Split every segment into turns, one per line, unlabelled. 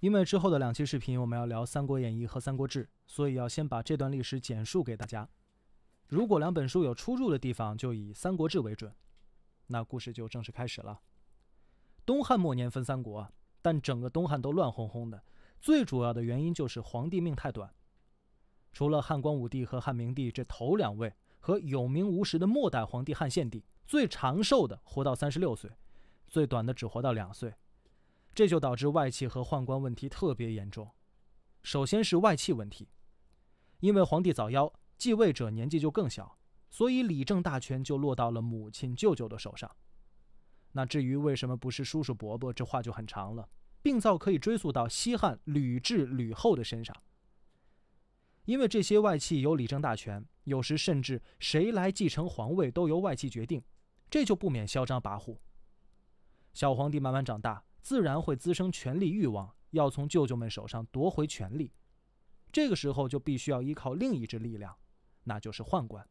因为之后的两期视频我们要聊《三国演义》和《三国志》，所以要先把这段历史简述给大家。如果两本书有出入的地方，就以《三国志》为准。那故事就正式开始了。东汉末年分三国，但整个东汉都乱哄哄的。最主要的原因就是皇帝命太短。除了汉光武帝和汉明帝这头两位，和有名无实的末代皇帝汉献帝，最长寿的活到三十六岁，最短的只活到两岁。这就导致外戚和宦官问题特别严重。首先是外戚问题，因为皇帝早夭，继位者年纪就更小，所以理政大权就落到了母亲、舅舅的手上。那至于为什么不是叔叔伯伯，这话就很长了。病灶可以追溯到西汉吕雉吕后的身上，因为这些外戚有理政大权，有时甚至谁来继承皇位都由外戚决定，这就不免嚣张跋扈。小皇帝慢慢长大。自然会滋生权力欲望，要从舅舅们手上夺回权力。这个时候就必须要依靠另一支力量，那就是宦官。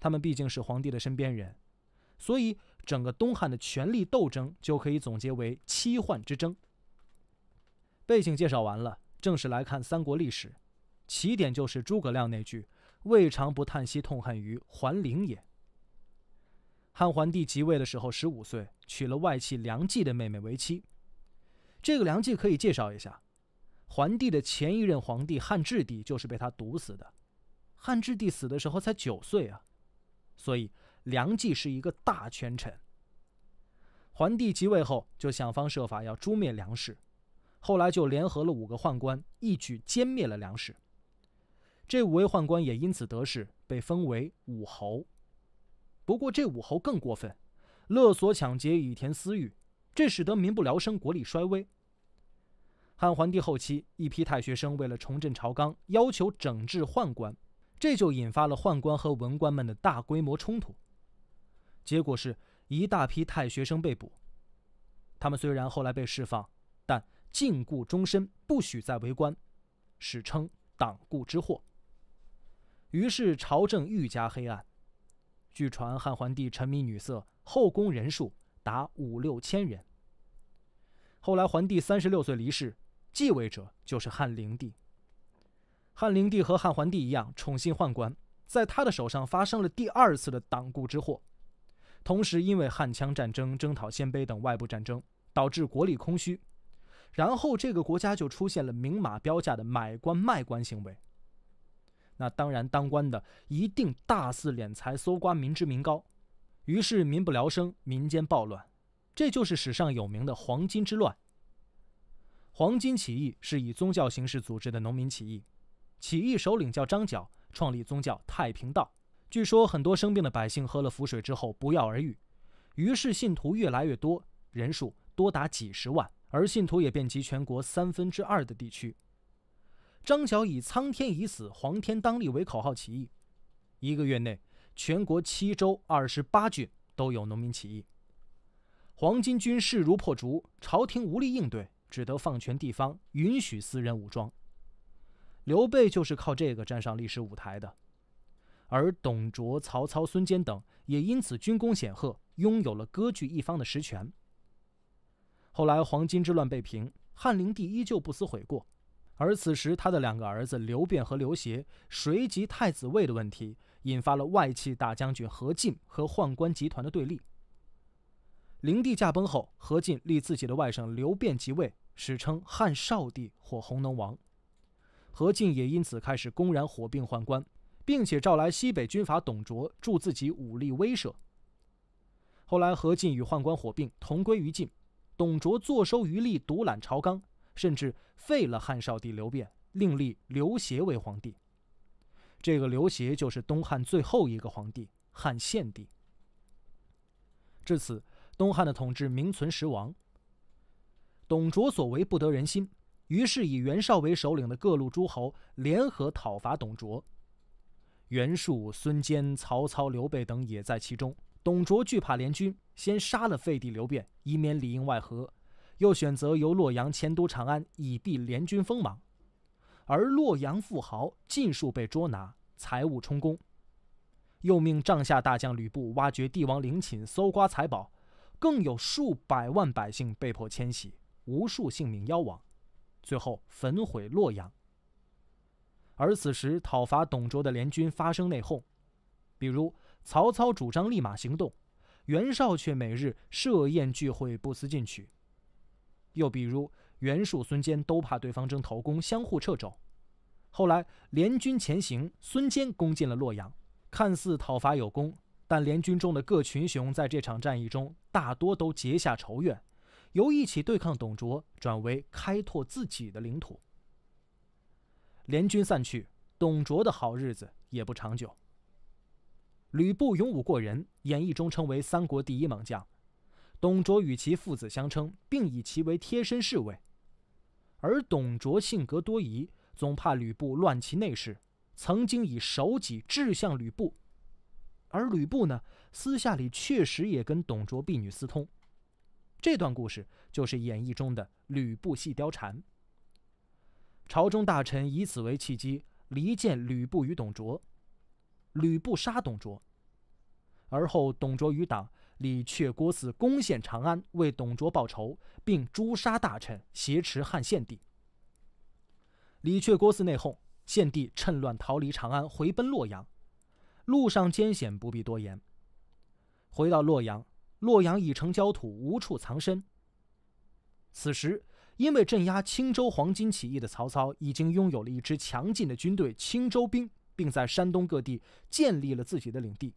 他们毕竟是皇帝的身边人，所以整个东汉的权力斗争就可以总结为“七宦之争”。背景介绍完了，正式来看三国历史。起点就是诸葛亮那句：“未尝不叹息痛恨于桓灵也。”汉桓帝即位的时候，十五岁。娶了外戚梁冀的妹妹为妻。这个梁冀可以介绍一下，桓帝的前一任皇帝汉质帝就是被他毒死的。汉质帝死的时候才九岁啊，所以梁冀是一个大权臣。桓帝即位后就想方设法要诛灭梁氏，后来就联合了五个宦官一举歼灭了梁氏。这五位宦官也因此得势，被封为武侯。不过这武侯更过分。勒索、抢劫以填私欲，这使得民不聊生、国力衰微。汉桓帝后期，一批太学生为了重振朝纲，要求整治宦官，这就引发了宦官和文官们的大规模冲突。结果是一大批太学生被捕，他们虽然后来被释放，但禁锢终身，不许再为官，史称“党锢之祸”。于是朝政愈加黑暗。据传汉桓帝沉迷女色，后宫人数达五六千人。后来桓帝三十六岁离世，继位者就是汉灵帝。汉灵帝和汉桓帝一样宠信宦官，在他的手上发生了第二次的党锢之祸。同时，因为汉羌战争、征讨鲜卑等外部战争，导致国力空虚，然后这个国家就出现了明码标价的买官卖官行为。那当然，当官的一定大肆敛财，搜刮民脂民膏，于是民不聊生，民间暴乱，这就是史上有名的“黄金之乱”。黄金起义是以宗教形式组织的农民起义，起义首领叫张角，创立宗教太平道。据说很多生病的百姓喝了符水之后不药而愈，于是信徒越来越多，人数多达几十万，而信徒也遍及全国三分之二的地区。张角以“苍天已死，黄天当立”为口号起义，一个月内，全国七州二十八郡都有农民起义。黄巾军势如破竹，朝廷无力应对，只得放权地方，允许私人武装。刘备就是靠这个站上历史舞台的，而董卓、曹操、孙坚等也因此军功显赫，拥有了割据一方的实权。后来黄巾之乱被平，汉灵帝依旧不思悔过。而此时，他的两个儿子刘辩和刘协谁即太子位的问题，引发了外戚大将军何进和宦官集团的对立。灵帝驾崩后，何进立自己的外甥刘辩即位，史称汉少帝或弘农王。何进也因此开始公然火并宦官，并且召来西北军阀董卓助自己武力威慑。后来，何进与宦官火并，同归于尽，董卓坐收渔利，独揽朝纲。甚至废了汉少帝刘辩，另立刘协为皇帝。这个刘协就是东汉最后一个皇帝汉献帝。至此，东汉的统治名存实亡。董卓所为不得人心，于是以袁绍为首领的各路诸侯联合讨伐董卓。袁术、孙坚、曹操、刘备等也在其中。董卓惧怕联军，先杀了废帝刘辩，以免里应外合。又选择由洛阳迁都长安，以避联军锋芒，而洛阳富豪尽数被捉拿，财物充公。又命帐下大将吕布挖掘帝王陵寝，搜刮财宝，更有数百万百姓被迫迁徙，无数性命夭亡。最后焚毁洛阳。而此时讨伐董卓的联军发生内讧，比如曹操主张立马行动，袁绍却每日设宴聚会，不思进取。又比如袁术、孙坚都怕对方争头功，相互掣肘。后来联军前行，孙坚攻进了洛阳，看似讨伐有功，但联军中的各群雄在这场战役中大多都结下仇怨，由一起对抗董卓转为开拓自己的领土。联军散去，董卓的好日子也不长久。吕布勇武过人，演义中称为三国第一猛将。董卓与其父子相称，并以其为贴身侍卫。而董卓性格多疑，总怕吕布乱其内事，曾经以手戟掷向吕布。而吕布呢，私下里确实也跟董卓婢女私通。这段故事就是《演义》中的吕布戏貂蝉。朝中大臣以此为契机离间吕布与董卓，吕布杀董卓，而后董卓与党。李榷郭汜攻陷长安，为董卓报仇，并诛杀大臣，挟持汉献帝。李榷郭汜内讧，献帝趁乱逃离长安，回奔洛阳。路上艰险，不必多言。回到洛阳，洛阳已成焦土，无处藏身。此时，因为镇压青州黄巾起义的曹操，已经拥有了一支强劲的军队——青州兵，并在山东各地建立了自己的领地。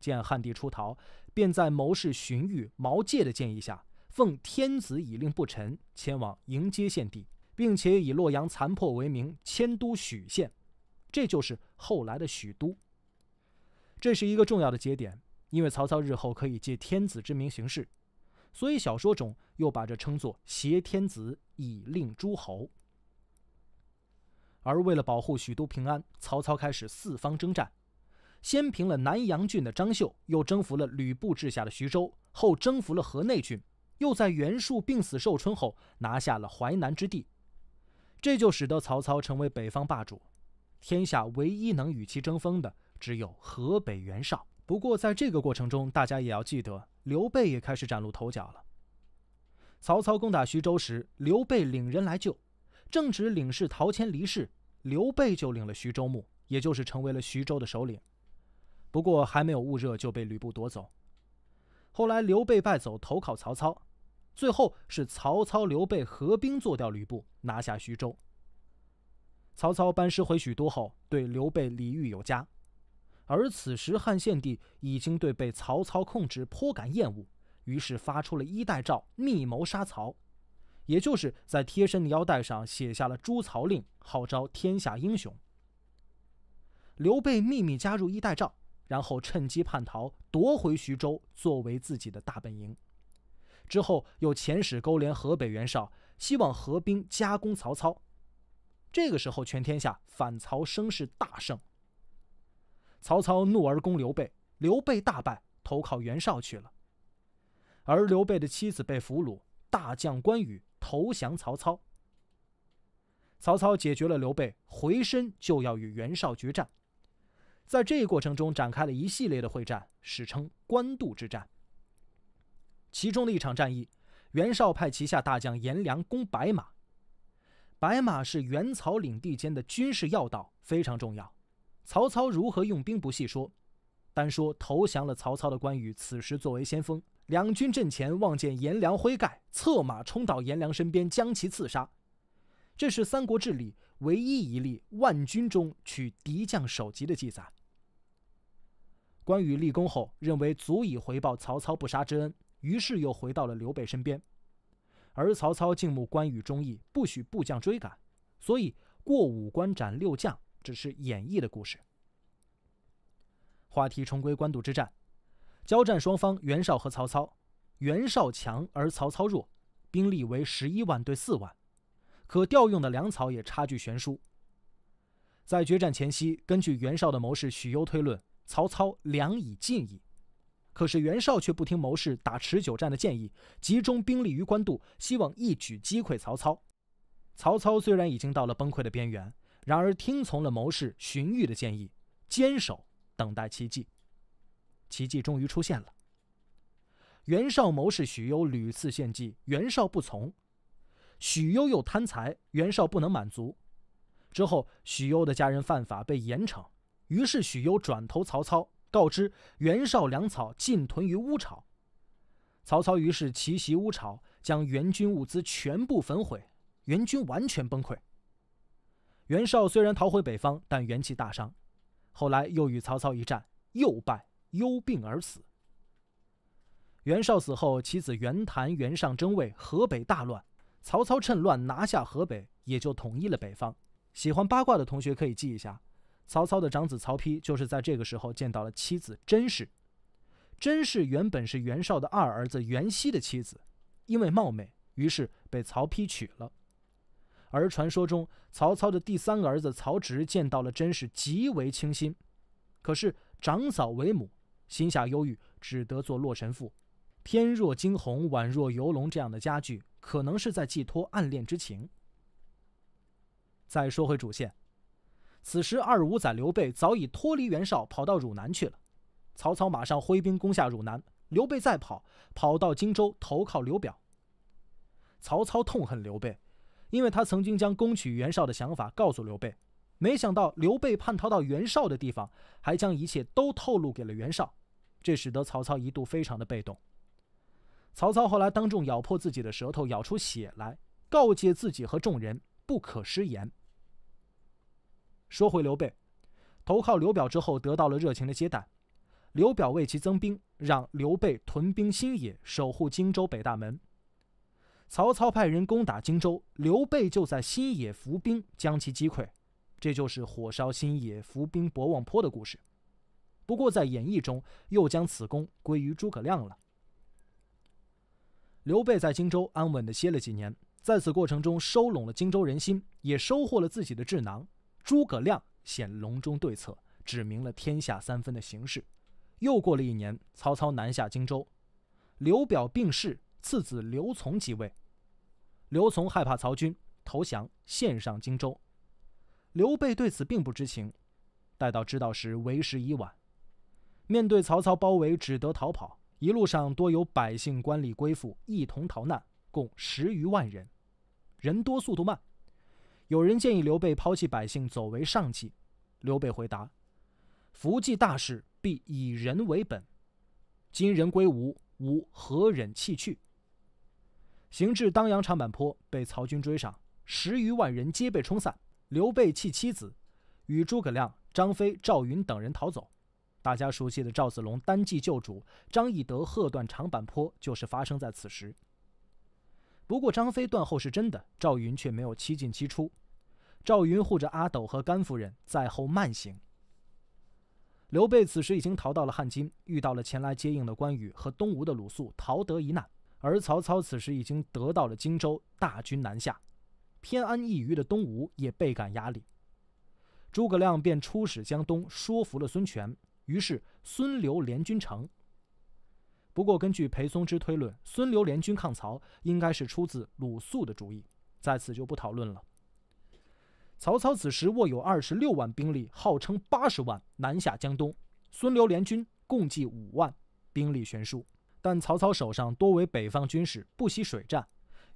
见汉帝出逃，便在谋士荀彧、毛玠的建议下，奉天子以令不臣，前往迎接献帝，并且以洛阳残破为名，迁都许县，这就是后来的许都。这是一个重要的节点，因为曹操日后可以借天子之名行事，所以小说中又把这称作挟天子以令诸侯。而为了保护许都平安，曹操开始四方征战。先平了南阳郡的张绣，又征服了吕布治下的徐州，后征服了河内郡，又在袁术病死寿春后，拿下了淮南之地，这就使得曹操成为北方霸主，天下唯一能与其争锋的只有河北袁绍。不过在这个过程中，大家也要记得，刘备也开始崭露头角了。曹操攻打徐州时，刘备领人来救，正值领事陶谦离世，刘备就领了徐州牧，也就是成为了徐州的首领。不过还没有焐热就被吕布夺走。后来刘备败走，投靠曹操。最后是曹操、刘备合兵，做掉吕布，拿下徐州。曹操班师回许都后，对刘备礼遇有加。而此时汉献帝已经对被曹操控制颇感厌恶，于是发出了衣带诏，密谋杀曹，也就是在贴身的腰带上写下了诛曹令，号召天下英雄。刘备秘密加入衣带诏。然后趁机叛逃，夺回徐州作为自己的大本营。之后又遣使勾连河北袁绍，希望合兵夹攻曹操。这个时候，全天下反曹声势大盛。曹操怒而攻刘备，刘备大败，投靠袁绍去了。而刘备的妻子被俘虏，大将关羽投降曹操。曹操解决了刘备，回身就要与袁绍决战。在这一过程中展开了一系列的会战，史称官渡之战。其中的一场战役，袁绍派旗下大将颜良攻白马。白马是袁曹领地间的军事要道，非常重要。曹操如何用兵不细说，单说投降了曹操的关羽，此时作为先锋，两军阵前望见颜良挥盖，策马冲到颜良身边，将其刺杀。这是《三国志》里唯一一例万军中取敌将首级的记载。关羽立功后，认为足以回报曹操不杀之恩，于是又回到了刘备身边。而曹操敬慕关羽忠义，不许部将追赶，所以过五关斩六将只是演绎的故事。话题重归官渡之战，交战双方袁绍和曹操，袁绍强而曹操弱，兵力为十一万对四万，可调用的粮草也差距悬殊。在决战前夕，根据袁绍的谋士许攸推论。曹操良以尽矣，可是袁绍却不听谋士打持久战的建议，集中兵力于官渡，希望一举击溃曹操。曹操虽然已经到了崩溃的边缘，然而听从了谋士荀彧的建议，坚守等待奇迹。奇迹终于出现了。袁绍谋士许攸屡次献计，袁绍不从。许攸又贪财，袁绍不能满足。之后，许攸的家人犯法被严惩。于是许攸转投曹操，告知袁绍粮草尽屯于乌巢。曹操于是奇袭乌巢，将援军物资全部焚毁，援军完全崩溃。袁绍虽然逃回北方，但元气大伤。后来又与曹操一战，又败，忧病而死。袁绍死后，其子袁谭、袁尚争位，河北大乱。曹操趁乱拿下河北，也就统一了北方。喜欢八卦的同学可以记一下。曹操的长子曹丕就是在这个时候见到了妻子甄氏。甄氏原本是袁绍的二儿子袁熙的妻子，因为貌美，于是被曹丕娶了。而传说中，曹操的第三个儿子曹植见到了甄氏，极为倾心。可是长嫂为母，心下忧郁，只得做洛神赋。天若惊鸿，宛若游龙，这样的佳句，可能是在寄托暗恋之情。再说回主线。此时，二五仔刘备早已脱离袁绍，跑到汝南去了。曹操马上挥兵攻下汝南，刘备再跑，跑到荆州投靠刘表。曹操痛恨刘备，因为他曾经将攻取袁绍的想法告诉刘备，没想到刘备叛逃到袁绍的地方，还将一切都透露给了袁绍，这使得曹操一度非常的被动。曹操后来当众咬破自己的舌头，咬出血来，告诫自己和众人不可失言。说回刘备，投靠刘表之后，得到了热情的接待。刘表为其增兵，让刘备屯兵新野，守护荆州北大门。曹操派人攻打荆州，刘备就在新野伏兵，将其击溃。这就是火烧新野、伏兵博望坡的故事。不过在演义中，又将此功归于诸葛亮了。刘备在荆州安稳的歇了几年，在此过程中收拢了荆州人心，也收获了自己的智囊。诸葛亮显隆中对策，指明了天下三分的形势。又过了一年，曹操南下荆州，刘表病逝，次子刘琮即位。刘琮害怕曹军，投降，献上荆州。刘备对此并不知情，待到知道时，为时已晚。面对曹操包围，只得逃跑。一路上多有百姓官吏归附，一同逃难，共十余万人。人多速度慢。有人建议刘备抛弃百姓走为上计，刘备回答：“福济大事，必以人为本。今人归吴，吾何忍弃去？”行至当阳长坂坡，被曹军追上，十余万人皆被冲散。刘备弃妻子，与诸葛亮、张飞、赵云等人逃走。大家熟悉的赵子龙单骑救主，张翼德喝断长坂坡，就是发生在此时。不过张飞断后是真的，赵云却没有七进七出。赵云护着阿斗和甘夫人在后慢行。刘备此时已经逃到了汉津，遇到了前来接应的关羽和东吴的鲁肃，逃得一难。而曹操此时已经得到了荆州，大军南下，偏安一隅的东吴也倍感压力。诸葛亮便出使江东，说服了孙权，于是孙刘联军成。不过，根据裴松之推论，孙刘联军抗曹应该是出自鲁肃的主意，在此就不讨论了。曹操此时握有二十六万兵力，号称八十万，南下江东，孙刘联军共计五万，兵力悬殊。但曹操手上多为北方军士，不惜水战，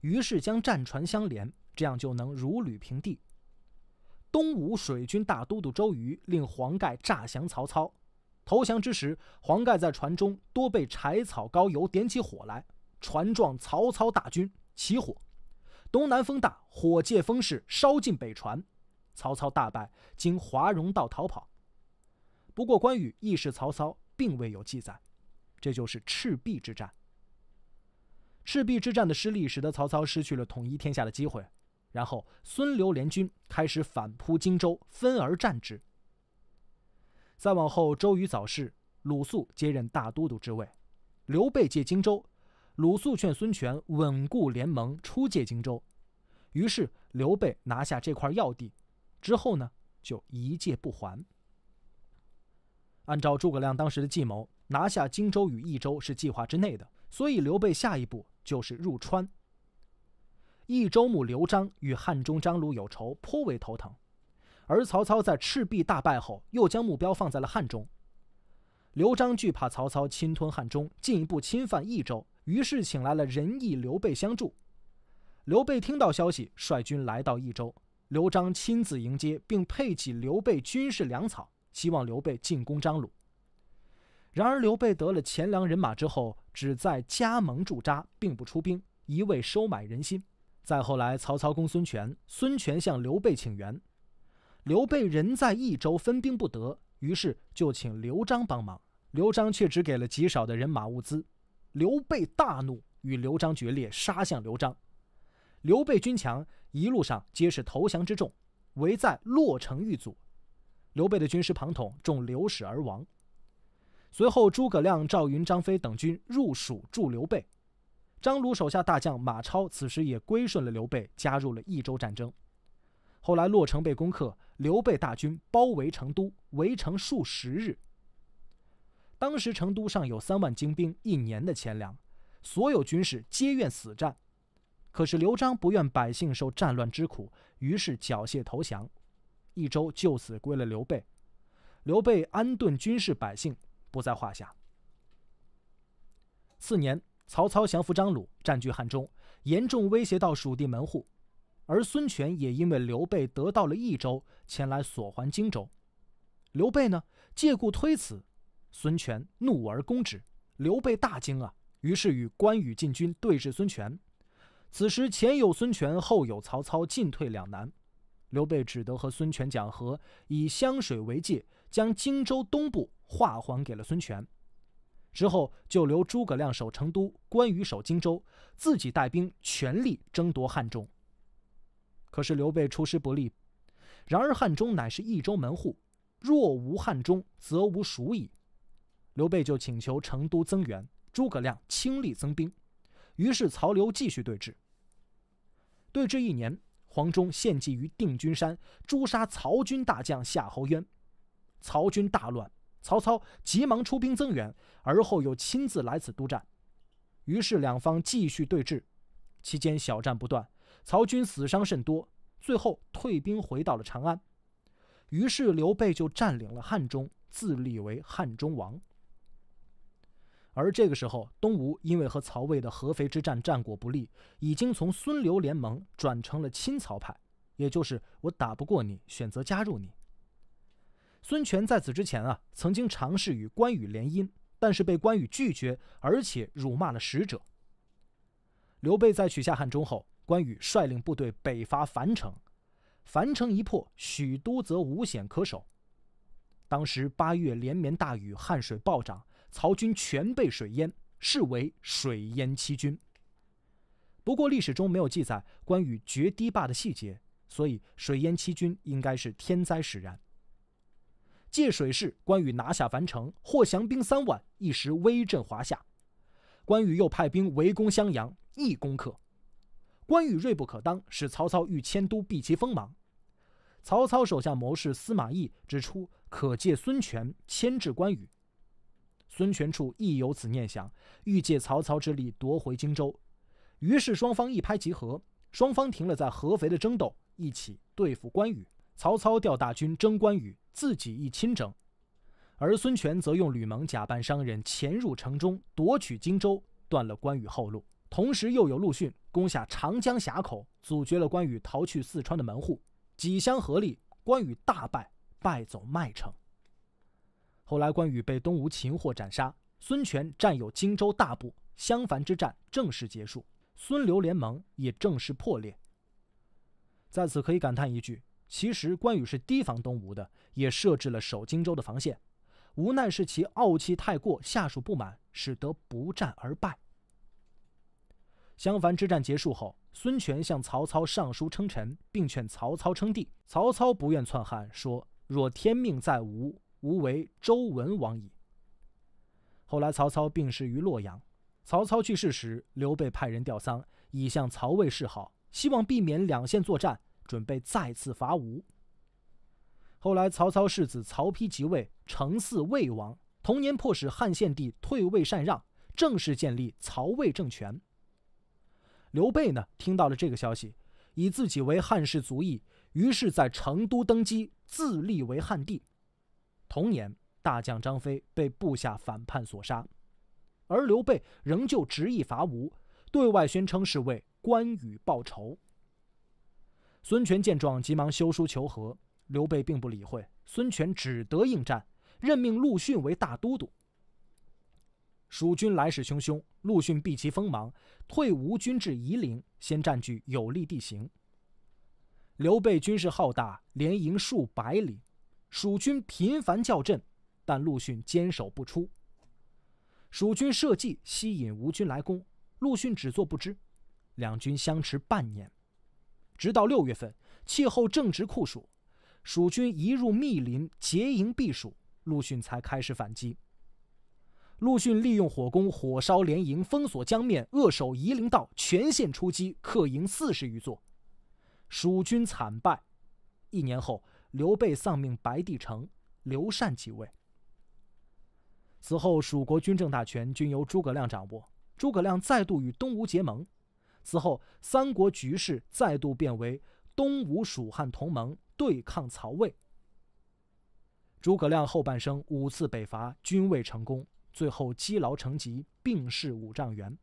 于是将战船相连，这样就能如履平地。东吴水军大都督周瑜令黄盖诈降曹操。投降之时，黄盖在船中多备柴草膏油，点起火来，船撞曹操大军，起火。东南风大，火借风势，烧进北船，曹操大败，经华容道逃跑。不过关羽亦是曹操，并未有记载。这就是赤壁之战。赤壁之战的失利，使得曹操失去了统一天下的机会，然后孙刘联军开始反扑荆州，分而战之。再往后，周瑜早逝，鲁肃接任大都督之位。刘备借荆州，鲁肃劝孙权稳固联盟，出借荆州。于是刘备拿下这块要地，之后呢，就一借不还。按照诸葛亮当时的计谋，拿下荆州与益州是计划之内的，所以刘备下一步就是入川。益州牧刘璋与汉中张鲁有仇，颇为头疼。而曹操在赤壁大败后，又将目标放在了汉中。刘璋惧怕曹操侵吞汉中，进一步侵犯益州，于是请来了仁义刘备相助。刘备听到消息，率军来到益州，刘璋亲自迎接，并配给刘备军事粮草，希望刘备进攻张鲁。然而，刘备得了钱粮人马之后，只在加盟驻扎，并不出兵，一味收买人心。再后来，曹操攻孙权，孙权向刘备请援。刘备人在益州，分兵不得，于是就请刘璋帮忙。刘璋却只给了极少的人马物资，刘备大怒，与刘璋决裂，杀向刘璋。刘备军强，一路上皆是投降之众，围在洛城遇阻。刘备的军师庞统中流矢而亡。随后，诸葛亮、赵云、张飞等军入蜀助刘备。张鲁手下大将马超此时也归顺了刘备，加入了益州战争。后来，洛城被攻克，刘备大军包围成都，围城数十日。当时，成都上有三万精兵，一年的钱粮，所有军士皆愿死战。可是，刘璋不愿百姓受战乱之苦，于是缴械投降，益州就此归了刘备。刘备安顿军事百姓，不在话下。次年，曹操降服张鲁，占据汉中，严重威胁到蜀地门户。而孙权也因为刘备得到了益州，前来索还荆州。刘备呢，借故推辞，孙权怒而攻之。刘备大惊啊，于是与关羽进军对峙孙权。此时前有孙权，后有曹操，进退两难。刘备只得和孙权讲和，以湘水为界，将荆州东部划还给了孙权。之后就留诸葛亮守成都，关羽守荆州，自己带兵全力争夺汉中。可是刘备出师不利，然而汉中乃是益州门户，若无汉中，则无蜀矣。刘备就请求成都增援，诸葛亮倾力增兵，于是曹刘继续对峙。对峙一年，黄忠献计于定军山，诛杀曹军大将夏侯渊，曹军大乱，曹操急忙出兵增援，而后又亲自来此督战，于是两方继续对峙，期间小战不断。曹军死伤甚多，最后退兵回到了长安。于是刘备就占领了汉中，自立为汉中王。而这个时候，东吴因为和曹魏的合肥之战战果不利，已经从孙刘联盟转成了亲曹派，也就是我打不过你，选择加入你。孙权在此之前啊，曾经尝试与关羽联姻，但是被关羽拒绝，而且辱骂了使者。刘备在取下汉中后。关羽率领部队北伐樊城，樊城一破，许都则无险可守。当时八月连绵大雨，汉水暴涨，曹军全被水淹，视为水淹七军。不过历史中没有记载关羽决堤坝的细节，所以水淹七军应该是天灾使然。借水势，关羽拿下樊城，获降兵三万，一时威震华夏。关羽又派兵围攻襄阳，一攻克。关羽锐不可当，使曹操欲迁都避其锋芒。曹操手下谋士司马懿指出，可借孙权牵制关羽。孙权处亦有此念想，欲借曹操之力夺回荆州。于是双方一拍即合，双方停了在合肥的争斗，一起对付关羽。曹操调大军征关羽，自己亦亲征；而孙权则用吕蒙假扮商人潜入城中，夺取荆州，断了关羽后路。同时又有陆逊攻下长江峡口，阻绝了关羽逃去四川的门户。几相合力，关羽大败，败走麦城。后来关羽被东吴擒获斩杀，孙权占有荆州大部，襄樊之战正式结束，孙刘联盟也正式破裂。在此可以感叹一句：其实关羽是提防东吴的，也设置了守荆州的防线，无奈是其傲气太过，下属不满，使得不战而败。襄樊之战结束后，孙权向曹操上书称臣，并劝曹操称帝。曹操不愿篡汉，说：“若天命在吴，吾为周文王矣。”后来，曹操病逝于洛阳。曹操去世时，刘备派人吊丧，以向曹魏示好，希望避免两线作战，准备再次伐吴。后来，曹操世子曹丕即位，承嗣魏王。同年，迫使汉献帝退位禅让，正式建立曹魏政权。刘备呢，听到了这个消息，以自己为汉室族裔，于是，在成都登基，自立为汉帝。同年，大将张飞被部下反叛所杀，而刘备仍旧执意伐吴，对外宣称是为关羽报仇。孙权见状，急忙修书求和，刘备并不理会，孙权只得应战，任命陆逊为大都督。蜀军来势汹汹，陆逊避其锋芒，退吴军至夷陵，先占据有利地形。刘备军事浩大，连营数百里，蜀军频繁叫阵，但陆逊坚守不出。蜀军设计吸引吴军来攻，陆逊只做不知。两军相持半年，直到六月份，气候正值酷暑，蜀军移入密林结营避暑，陆逊才开始反击。陆逊利用火攻，火烧连营，封锁江面，扼守夷陵道，全线出击，克营四十余座，蜀军惨败。一年后，刘备丧命白帝城，刘禅即位。此后，蜀国军政大权均由诸葛亮掌握。诸葛亮再度与东吴结盟，此后三国局势再度变为东吴蜀汉同盟对抗曹魏。诸葛亮后半生五次北伐均未成功。最后积劳成疾，病逝五丈原。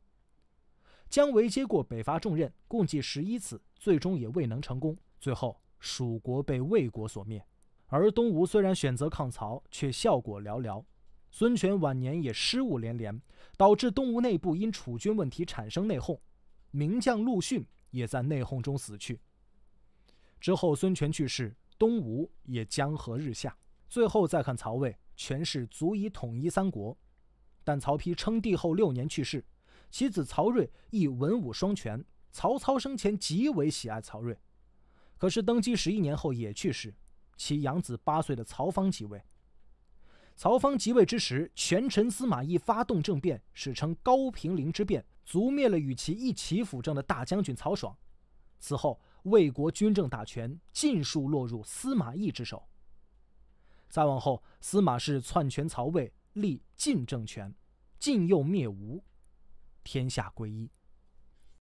姜维接过北伐重任，共计十一次，最终也未能成功。最后，蜀国被魏国所灭，而东吴虽然选择抗曹，却效果寥寥。孙权晚年也失误连连，导致东吴内部因储君问题产生内讧，名将陆逊也在内讧中死去。之后，孙权去世，东吴也江河日下。最后再看曹魏，权势足以统一三国。但曹丕称帝后六年去世，其子曹睿亦文武双全。曹操生前极为喜爱曹睿，可是登基十一年后也去世，其养子八岁的曹芳即位。曹芳即位之时，权臣司马懿发动政变，史称高平陵之变，族灭了与其一起辅政的大将军曹爽。此后，魏国军政大权尽数落入司马懿之手。再往后，司马氏篡权，曹魏立晋政权。晋又灭吴，天下归一。